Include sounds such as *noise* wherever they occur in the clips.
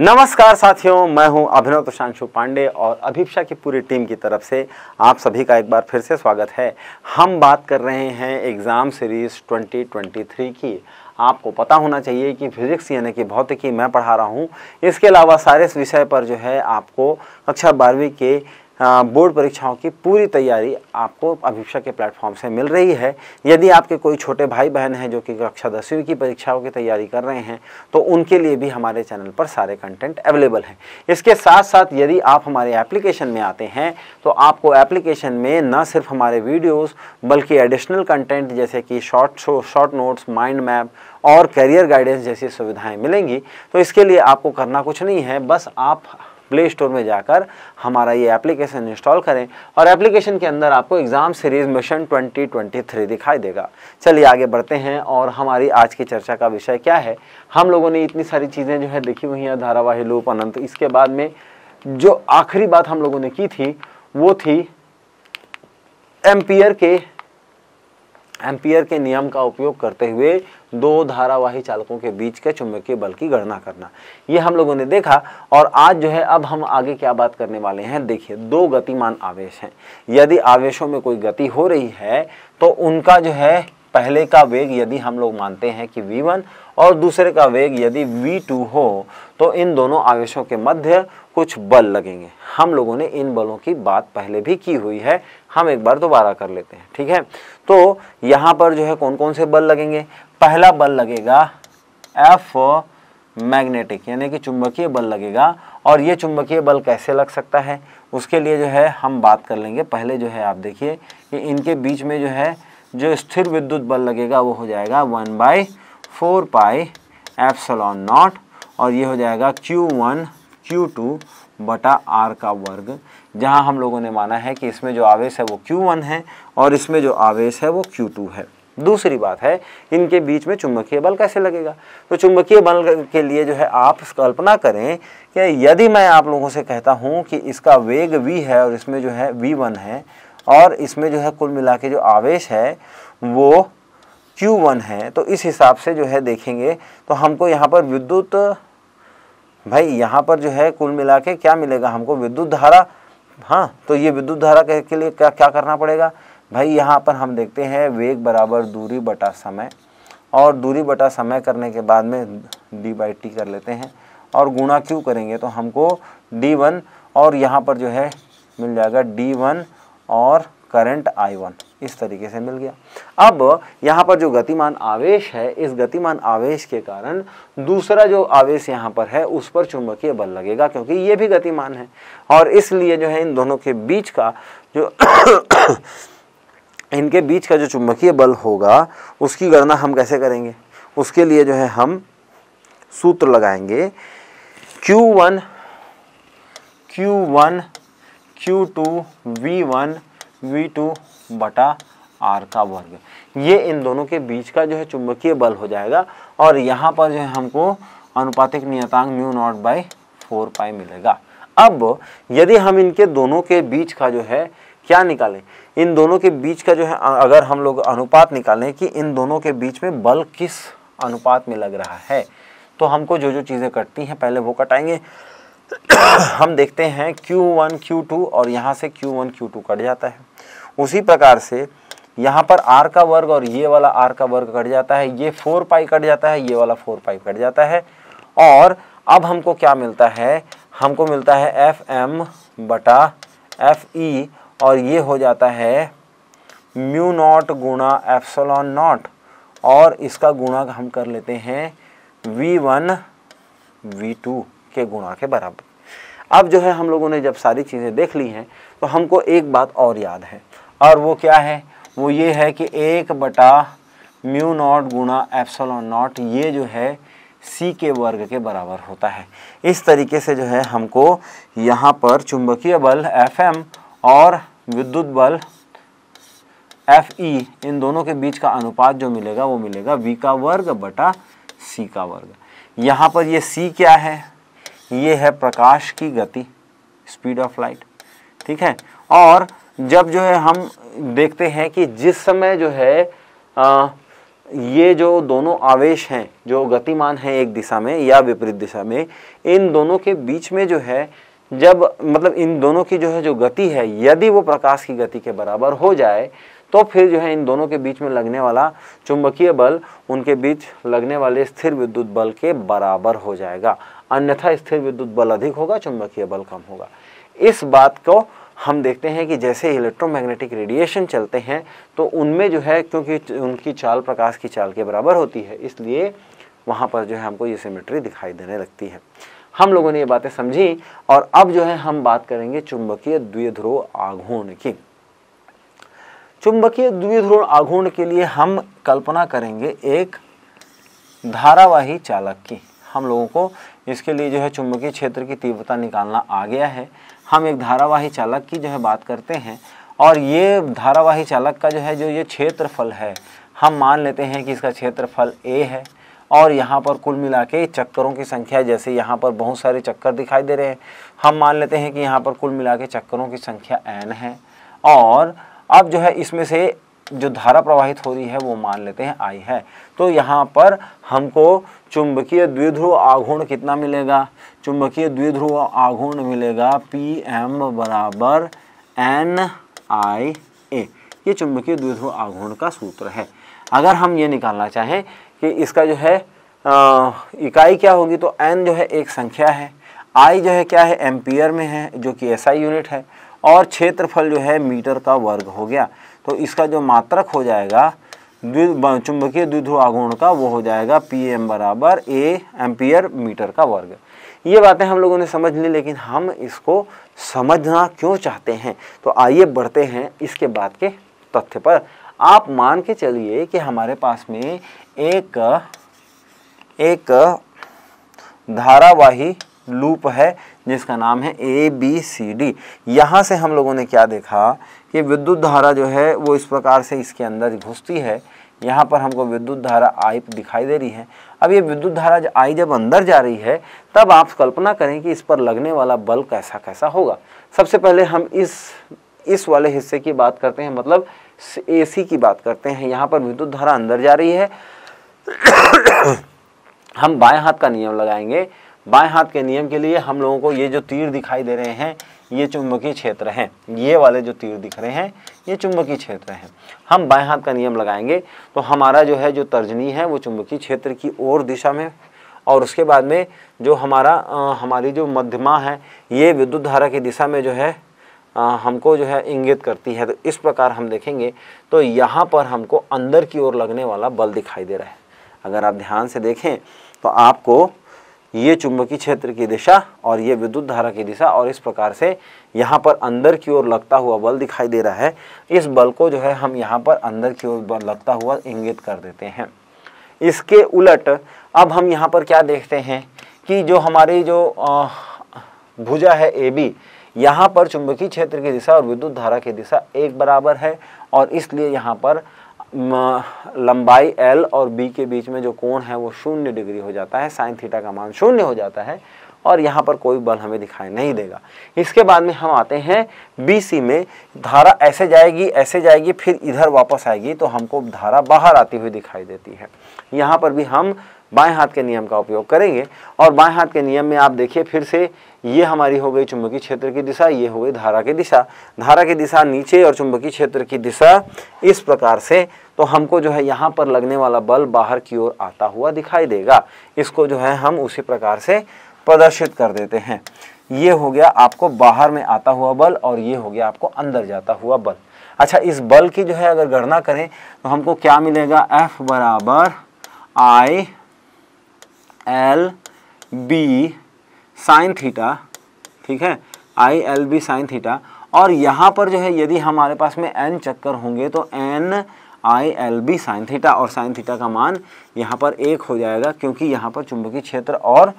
नमस्कार साथियों मैं हूं अभिनव तुशांशु पांडे और अभिप्सा की पूरी टीम की तरफ से आप सभी का एक बार फिर से स्वागत है हम बात कर रहे हैं एग्ज़ाम सीरीज़ 2023 की आपको पता होना चाहिए कि फिज़िक्स यानी कि भौतिकी मैं पढ़ा रहा हूं इसके अलावा सारे विषय पर जो है आपको कक्षा अच्छा बारहवीं के हाँ, बोर्ड परीक्षाओं की पूरी तैयारी आपको अभिक्षा के प्लेटफॉर्म से मिल रही है यदि आपके कोई छोटे भाई बहन हैं जो कि कक्षा दसवीं की परीक्षाओं की तैयारी कर रहे हैं तो उनके लिए भी हमारे चैनल पर सारे कंटेंट अवेलेबल हैं इसके साथ साथ यदि आप हमारे एप्लीकेशन में आते हैं तो आपको एप्लीकेशन में न सिर्फ हमारे वीडियोज़ बल्कि एडिशनल कंटेंट जैसे कि short short notes mind map और करियर गाइडेंस जैसी सुविधाएं मिलेंगी तो इसके लिए आपको करना कुछ नहीं है बस आप प्ले स्टोर में जाकर हमारा ये एप्लीकेशन इंस्टॉल करें और एप्लीकेशन के अंदर आपको एग्ज़ाम सीरीज़ मिशन 2023 दिखाई देगा चलिए आगे बढ़ते हैं और हमारी आज की चर्चा का विषय क्या है हम लोगों ने इतनी सारी चीज़ें जो है देखी हुई हैं धारावाहिक लूप अनंत इसके बाद में जो आखिरी बात हम लोगों ने की थी वो थी एम्पियर के एम्पियर के नियम का उपयोग करते हुए दो धारावाही चालकों के बीच के चुंबकीय बल की गणना करना ये हम लोगों ने देखा और आज जो है अब हम आगे क्या बात करने वाले हैं देखिए दो गतिमान आवेश हैं यदि आवेशों में कोई गति हो रही है तो उनका जो है पहले का वेग यदि हम लोग मानते हैं कि v1 और दूसरे का वेग यदि v2 हो तो इन दोनों आवेशों के मध्य कुछ बल लगेंगे हम लोगों ने इन बलों की बात पहले भी की हुई है हम एक बार दोबारा कर लेते हैं ठीक है तो यहाँ पर जो है कौन कौन से बल लगेंगे पहला बल लगेगा एफ मैग्नेटिक यानी कि चुंबकीय बल लगेगा और ये चुंबकीय बल कैसे लग सकता है उसके लिए जो है हम बात कर लेंगे पहले जो है आप देखिए कि इनके बीच में जो है जो स्थिर विद्युत बल लगेगा वो हो जाएगा one by four pi F naught और ये हो जाएगा क्यू वन क्यू टू बटा आर का वर्ग जहां हम लोगों ने माना है कि इसमें जो आवेश है वो क्यू वन है और इसमें जो आवेश है वो क्यू टू है दूसरी बात है इनके बीच में चुंबकीय बल कैसे लगेगा तो चुंबकीय बल के लिए जो है आप कल्पना करें कि यदि मैं आप लोगों से कहता हूँ कि इसका वेग v है और इसमें जो है v1 है और इसमें जो है कुल मिला के जो आवेश है वो q1 है तो इस हिसाब से जो है देखेंगे तो हमको यहाँ पर विद्युत भाई यहाँ पर जो है कुल मिला के क्या मिलेगा हमको विद्युत धारा हाँ तो ये विद्युत धारा के, के लिए क्या क्या करना पड़ेगा भाई यहाँ पर हम देखते हैं वेग बराबर दूरी बटा समय और दूरी बटा समय करने के बाद में डी बाई टी कर लेते हैं और गुणा क्यों करेंगे तो हमको डी वन और यहाँ पर जो है मिल जाएगा डी वन और करंट आई वन इस तरीके से मिल गया अब यहाँ पर जो गतिमान आवेश है इस गतिमान आवेश के कारण दूसरा जो आवेश यहाँ पर है उस पर चुंबकीय बल लगेगा क्योंकि ये भी गतिमान है और इसलिए जो है इन दोनों के बीच का जो *coughs* इनके बीच का जो चुंबकीय बल होगा उसकी गणना हम कैसे करेंगे उसके लिए जो है हम सूत्र लगाएंगे Q Q one one Q two V one V two बटा आर का वर्ग ये इन दोनों के बीच का जो है चुंबकीय बल हो जाएगा और यहाँ पर जो है हमको अनुपातिक नियतांक mu naught by four pi मिलेगा अब यदि हम इनके दोनों के बीच का जो है क्या निकालें इन दोनों के बीच का जो है अगर हम लोग अनुपात निकालें कि इन दोनों के बीच में बल किस अनुपात में लग रहा है तो हमको जो जो चीज़ें कटती हैं पहले वो कटाएंगे *coughs* हम देखते हैं Q1 Q2 और यहाँ से Q1 Q2 कट जाता है उसी प्रकार से यहाँ पर R का वर्ग और ये वाला R का वर्ग कट जाता है ये फोर पाई कट जाता है ये वाला फोर पाई कट जाता है और अब हमको क्या मिलता है हमको मिलता है एफ एम बटा एफ ई और ये हो जाता है म्यू नॉट गुणा एप्सलॉन नॉट और इसका गुणा हम कर लेते हैं वी वन वी टू के गुणा के बराबर अब जो है हम लोगों ने जब सारी चीज़ें देख ली हैं तो हमको एक बात और याद है और वो क्या है वो ये है कि एक बटा म्यू नॉट गुणा एप्सलॉन नॉट ये जो है सी के वर्ग के बराबर होता है इस तरीके से जो है हमको यहाँ पर चुंबकीय बल एफ एम और विद्युत बल एफ ई इन दोनों के बीच का अनुपात जो मिलेगा वो मिलेगा वी का वर्ग बटा सी का वर्ग यहाँ पर ये सी क्या है ये है प्रकाश की गति स्पीड ऑफ लाइट ठीक है और जब जो है हम देखते हैं कि जिस समय जो है आ, ये जो दोनों आवेश हैं जो गतिमान हैं एक दिशा में या विपरीत दिशा में इन दोनों के बीच में जो है जब मतलब इन दोनों की जो है जो गति है यदि वो प्रकाश की गति के बराबर हो जाए तो फिर जो है इन दोनों के बीच में लगने वाला चुंबकीय बल उनके बीच लगने वाले स्थिर विद्युत बल के बराबर हो जाएगा अन्यथा स्थिर विद्युत बल अधिक होगा चुंबकीय बल कम होगा इस बात को हम देखते हैं कि जैसे इलेक्ट्रोमैग्नेटिक रेडिएशन चलते हैं तो उनमें जो है क्योंकि उनकी चाल प्रकाश की चाल के बराबर होती है इसलिए वहाँ पर जो है हमको ये सिमेट्री दिखाई देने लगती है हम लोगों ने ये बातें समझी और अब जो है हम बात करेंगे चुंबकीय द्विध्रुव आघूर्ण की चुंबकीय द्विध्रुव आघूर्ण के लिए हम कल्पना करेंगे एक धारावाही चालक की हम लोगों को इसके लिए जो है चुंबकीय क्षेत्र की तीव्रता निकालना आ गया है हम एक धारावाही चालक की जो है बात करते हैं और ये धारावाही चालक का जो है जो ये क्षेत्रफल है हम मान लेते हैं कि इसका क्षेत्रफल ए है और यहाँ पर कुल मिला के चक्करों की संख्या जैसे यहाँ पर बहुत सारे चक्कर दिखाई दे रहे हैं हम मान लेते हैं कि यहाँ पर कुल मिला के चक्करों की संख्या एन है और अब जो है इसमें से जो धारा प्रवाहित हो रही है वो मान लेते हैं आई है तो यहाँ पर हमको चुंबकीय द्विध्रुव आघूर्ण कितना मिलेगा चुंबकीय द्विध्रुव आघूर्ण मिलेगा पी एम बराबर एन आई ए ये चुंबकीय द्विध्रुव आघूर्ण का सूत्र है अगर हम ये निकालना चाहें कि इसका जो है आ, इकाई क्या होगी तो एन जो है एक संख्या है आई जो है क्या है एम्पियर में है जो कि एसआई यूनिट है और क्षेत्रफल जो है मीटर का वर्ग हो गया तो इसका जो मात्रक हो जाएगा चुंबकीय द्विध्रुव आघूर्ण का वो हो जाएगा पी एम बराबर ए एम्पियर मीटर का वर्ग ये बातें हम लोगों ने समझ ली लेकिन हम इसको समझना क्यों चाहते हैं तो आइए बढ़ते हैं इसके बाद के तथ्य पर आप मान के चलिए कि हमारे पास में एक एक धारावाही लूप है जिसका नाम है ए बी सी डी यहाँ से हम लोगों ने क्या देखा कि विद्युत धारा जो है वो इस प्रकार से इसके अंदर घुसती है यहाँ पर हमको विद्युत धारा आई दिखाई दे रही है अब ये विद्युत धारा आई जब अंदर जा रही है तब आप कल्पना करें कि इस पर लगने वाला बल कैसा कैसा होगा सबसे पहले हम इस इस वाले हिस्से की बात करते हैं मतलब एसी की बात करते हैं यहाँ पर विद्युत धारा अंदर जा रही है *coughs* हम बाएं हाथ का नियम लगाएंगे बाएं हाथ के नियम के लिए हम लोगों को ये जो तीर दिखाई दे रहे हैं ये चुंबकीय क्षेत्र हैं ये वाले जो तीर दिख रहे हैं ये चुंबकीय क्षेत्र हैं हम बाएं हाथ का नियम लगाएंगे तो हमारा जो है जो तर्जनी है वो चुंबकीय क्षेत्र की ओर दिशा में और उसके बाद में जो हमारा आ, हमारी जो मध्यमा है ये विद्युत धारा की दिशा में जो है आ, हमको जो है इंगित करती है तो इस प्रकार हम देखेंगे तो यहाँ पर हमको अंदर की ओर लगने वाला बल दिखाई दे रहा है अगर आप ध्यान से देखें तो आपको ये चुंबकीय क्षेत्र की दिशा और ये विद्युत धारा की दिशा और इस प्रकार से यहाँ पर अंदर की ओर लगता हुआ बल दिखाई दे रहा है इस बल को जो है हम यहाँ पर अंदर की ओर लगता हुआ इंगित कर देते हैं इसके उलट अब हम यहाँ पर क्या देखते हैं कि जो हमारी जो भुजा है ए बी यहाँ पर चुंबकीय क्षेत्र की दिशा और विद्युत धारा की दिशा एक बराबर है और इसलिए यहाँ पर लंबाई एल और बी के बीच में जो कोण है वो शून्य डिग्री हो जाता है साइन थीटा का मान शून्य हो जाता है और यहाँ पर कोई बल हमें दिखाई नहीं देगा इसके बाद में हम आते हैं बीसी में धारा ऐसे जाएगी ऐसे जाएगी फिर इधर वापस आएगी तो हमको धारा बाहर आती हुई दिखाई देती है यहाँ पर भी हम बाएं हाथ के नियम का उपयोग करेंगे और बाएं हाथ के नियम में आप देखिए फिर से ये हमारी हो गई चुंबकीय क्षेत्र की दिशा ये हो गई धारा की दिशा धारा की दिशा नीचे और चुंबकीय क्षेत्र की दिशा इस प्रकार से तो हमको जो है यहाँ पर लगने वाला बल बाहर की ओर आता हुआ दिखाई देगा इसको जो है हम उसी प्रकार से प्रदर्शित कर देते हैं ये हो गया आपको बाहर में आता हुआ बल और ये हो गया आपको अंदर जाता हुआ बल अच्छा इस बल की जो है अगर गणना करें तो हमको क्या मिलेगा एफ़ बराबर I L B sine theta ठीक है I L B sine theta और यहाँ पर जो है यदि हमारे पास में एन चक्कर होंगे तो N I L B sine theta और साइन थीटा का मान यहाँ पर एक हो जाएगा क्योंकि यहाँ पर चुंबकीय क्षेत्र और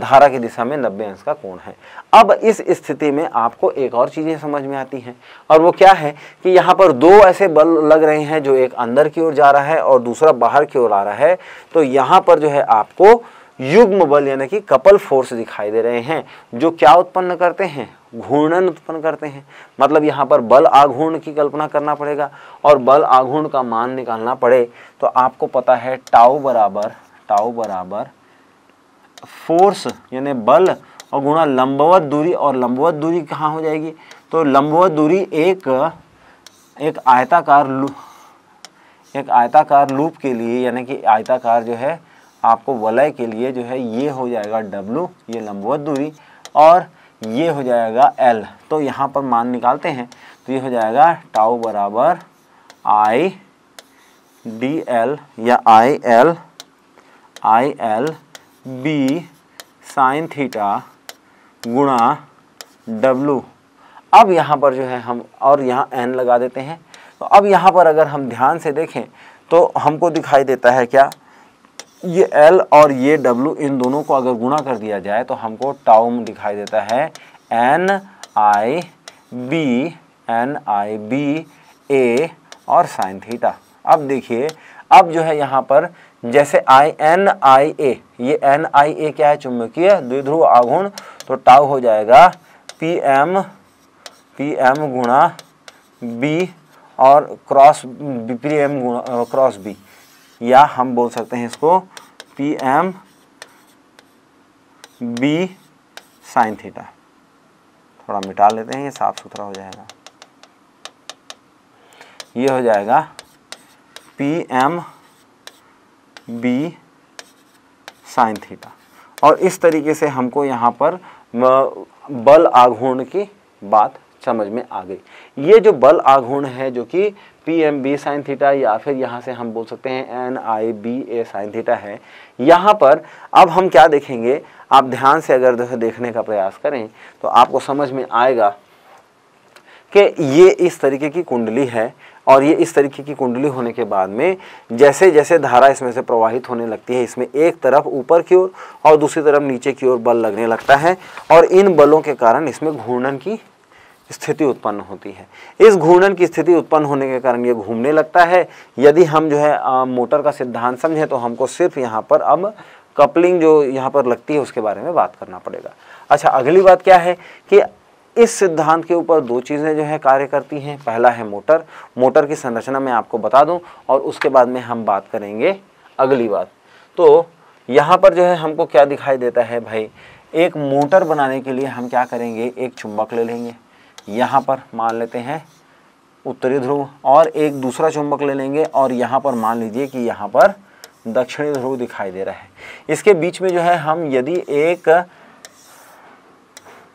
धारा की दिशा में नब्बे अंश का कोण है अब इस स्थिति में आपको एक और चीज़ें समझ में आती हैं और वो क्या है कि यहाँ पर दो ऐसे बल लग रहे हैं जो एक अंदर की ओर जा रहा है और दूसरा बाहर की ओर आ रहा है तो यहाँ पर जो है आपको युग्म बल यानी कि कपल फोर्स दिखाई दे रहे हैं जो क्या उत्पन्न करते हैं घूर्णन उत्पन्न करते हैं मतलब यहाँ पर बल आघूर्ण की कल्पना करना पड़ेगा और बल आघूर्ण का मान निकालना पड़े तो आपको पता है टाउ बराबर टाउ बराबर फोर्स यानी बल और गुणा लंबवत दूरी और लंबवत दूरी कहाँ हो जाएगी तो लंबवत दूरी एक एक आयताकार एक आयताकार लूप के लिए यानी कि आयताकार जो है आपको वलय के लिए जो है ये हो जाएगा डब्लू ये लंबवत दूरी और ये हो जाएगा एल तो यहाँ पर मान निकालते हैं तो ये हो जाएगा टाउ बराबर आई डी एल या I L I L B sine theta गुणा डब्लू अब यहाँ पर जो है हम और यहाँ एन लगा देते हैं तो अब यहाँ पर अगर हम ध्यान से देखें तो हमको दिखाई देता है क्या ये एल और ये डब्ल्यू इन दोनों को अगर गुणा कर दिया जाए तो हमको टाउम दिखाई देता है N I B N I B A और साइन थीटा अब देखिए अब जो है यहाँ पर जैसे आई एन आई ए ये एन आई ए क्या है चुंबकीय द्विध्रुव आघुण तो टाउ हो जाएगा पी एम पी एम गुणा बी और क्रॉस पी एम गुणा क्रॉस बी या हम बोल सकते हैं इसको P M B sine theta थोड़ा मिटा लेते हैं ये साफ सुथरा हो जाएगा ये हो जाएगा P M B sine theta और इस तरीके से हमको यहाँ पर बल आघूर्ण की बात समझ में आ गई ये जो बल आघूर्ण है जो कि P M B sine theta या फिर यहाँ से हम बोल सकते हैं N I B A sine theta है यहाँ पर अब हम क्या देखेंगे आप ध्यान से अगर देखने का प्रयास करें तो आपको समझ में आएगा कि ये इस तरीके की कुंडली है और ये इस तरीके की कुंडली होने के बाद में जैसे जैसे धारा इसमें से प्रवाहित होने लगती है इसमें एक तरफ ऊपर की ओर और दूसरी तरफ नीचे की ओर बल लगने लगता है और इन बलों के कारण इसमें घूर्णन की स्थिति उत्पन्न होती है इस घूर्णन की स्थिति उत्पन्न होने के कारण ये घूमने लगता है यदि हम जो है आ, मोटर का सिद्धांत समझें तो हमको सिर्फ यहाँ पर अब कपलिंग जो यहाँ पर लगती है उसके बारे में बात करना पड़ेगा अच्छा अगली बात क्या है कि इस सिद्धांत के ऊपर दो चीज़ें जो है कार्य करती हैं पहला है मोटर मोटर की संरचना मैं आपको बता दूँ और उसके बाद में हम बात करेंगे अगली बात तो यहाँ पर जो है हमको क्या दिखाई देता है भाई एक मोटर बनाने के लिए हम क्या करेंगे एक चुंबक ले लेंगे यहाँ पर मान लेते हैं उत्तरी ध्रुव और एक दूसरा चुंबक ले लेंगे और यहाँ पर मान लीजिए कि यहाँ पर दक्षिणी ध्रुव दिखाई दे रहा है इसके बीच में जो है हम यदि एक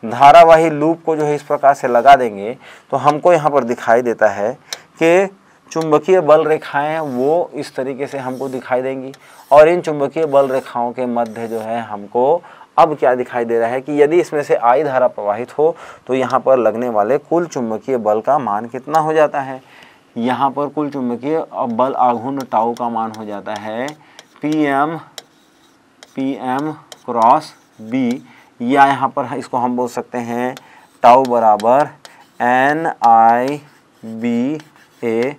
धारावाही लूप को जो है इस प्रकार से लगा देंगे तो हमको यहाँ पर दिखाई देता है कि चुंबकीय बल रेखाएं वो इस तरीके से हमको दिखाई देंगी और इन चुंबकीय बल रेखाओं के मध्य जो है हमको अब क्या दिखाई दे रहा है कि यदि इसमें से आई धारा प्रवाहित हो तो यहाँ पर लगने वाले कुल चुंबकीय बल का मान कितना हो जाता है यहाँ पर कुल चुंबकीय बल आघूर्ण टाउ का मान हो जाता है P M P M cross B या यहाँ पर इसको हम बोल सकते हैं टाउ बराबर एन आई बी ए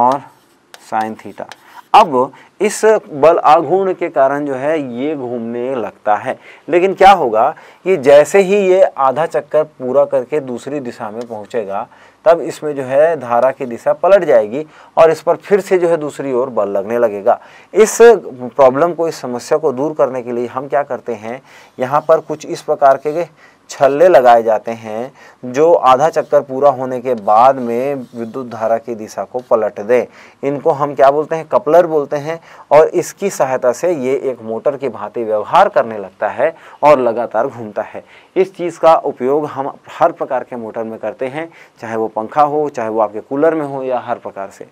और साइन थीटा अब इस बल आघूर्ण के कारण जो है ये घूमने लगता है लेकिन क्या होगा कि जैसे ही ये आधा चक्कर पूरा करके दूसरी दिशा में पहुंचेगा तब इसमें जो है धारा की दिशा पलट जाएगी और इस पर फिर से जो है दूसरी ओर बल लगने लगेगा इस प्रॉब्लम को इस समस्या को दूर करने के लिए हम क्या करते हैं यहाँ पर कुछ इस प्रकार के छल्ले लगाए जाते हैं जो आधा चक्कर पूरा होने के बाद में विद्युत धारा की दिशा को पलट दे इनको हम क्या बोलते हैं कपलर बोलते हैं और इसकी सहायता से ये एक मोटर की भांति व्यवहार करने लगता है और लगातार घूमता है इस चीज़ का उपयोग हम हर प्रकार के मोटर में करते हैं चाहे वो पंखा हो चाहे वो आपके कूलर में हो या हर प्रकार से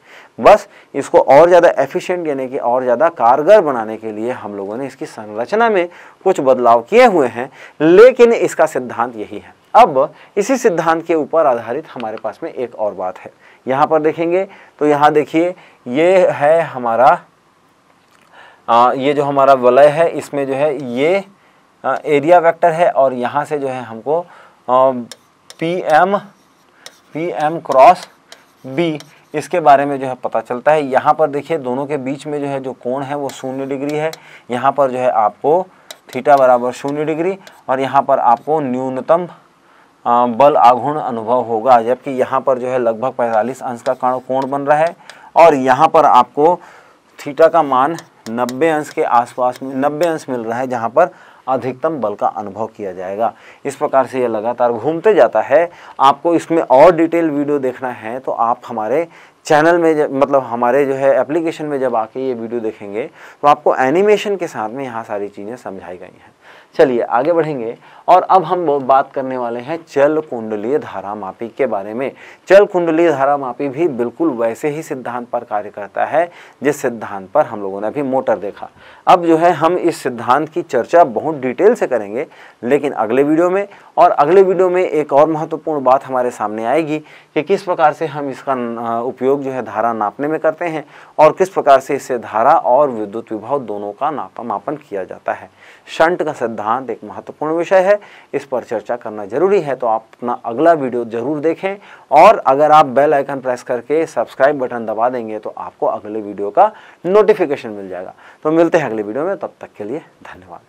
बस इसको और ज़्यादा एफिशियंट यानी कि और ज़्यादा कारगर बनाने के लिए हम लोगों ने इसकी संरचना में कुछ बदलाव किए हुए हैं लेकिन इसका सिद्धांत यही है अब इसी सिद्धांत के ऊपर आधारित हमारे पास में एक और बात है यहाँ पर देखेंगे तो यहाँ देखिए ये है हमारा आ, ये जो हमारा वलय है इसमें जो है ये आ, एरिया वेक्टर है और यहाँ से जो है हमको आ, P M P M cross B इसके बारे में जो है पता चलता है यहाँ पर देखिए दोनों के बीच में जो है जो कोण है वो शून्य डिग्री है यहाँ पर जो है आपको थीटा बराबर शून्य डिग्री और यहाँ पर आपको न्यूनतम बल आघूर्ण अनुभव होगा जबकि यहाँ पर जो है लगभग 45 अंश का कण कोण बन रहा है और यहाँ पर आपको थीटा का मान 90 अंश के आसपास में 90 अंश मिल रहा है जहाँ पर अधिकतम बल का अनुभव किया जाएगा इस प्रकार से यह लगातार घूमते जाता है आपको इसमें और डिटेल वीडियो देखना है तो आप हमारे चैनल में जब मतलब हमारे जो है एप्लीकेशन में जब आके ये वीडियो देखेंगे तो आपको एनिमेशन के साथ में यहाँ सारी चीज़ें समझाई गई हैं चलिए आगे बढ़ेंगे और अब हम बात करने वाले हैं चल कुंडलीय धारा मापी के बारे में चल कुंडलीय धारा मापी भी बिल्कुल वैसे ही सिद्धांत पर कार्य करता है जिस सिद्धांत पर हम लोगों ने अभी मोटर देखा अब जो है हम इस सिद्धांत की चर्चा बहुत डिटेल से करेंगे लेकिन अगले वीडियो में और अगले वीडियो में एक और महत्वपूर्ण बात हमारे सामने आएगी कि किस प्रकार से हम इसका उपयोग जो है धारा नापने में करते हैं और किस प्रकार से इससे धारा और विद्युत विभाव दोनों का नापा मापन किया जाता है शंट का सिद्धांत एक महत्वपूर्ण विषय है इस पर चर्चा करना जरूरी है तो आप अपना अगला वीडियो जरूर देखें और अगर आप बेल आइकन प्रेस करके सब्सक्राइब बटन दबा देंगे तो आपको अगले वीडियो का नोटिफिकेशन मिल जाएगा तो मिलते हैं अगले वीडियो में तब तक के लिए धन्यवाद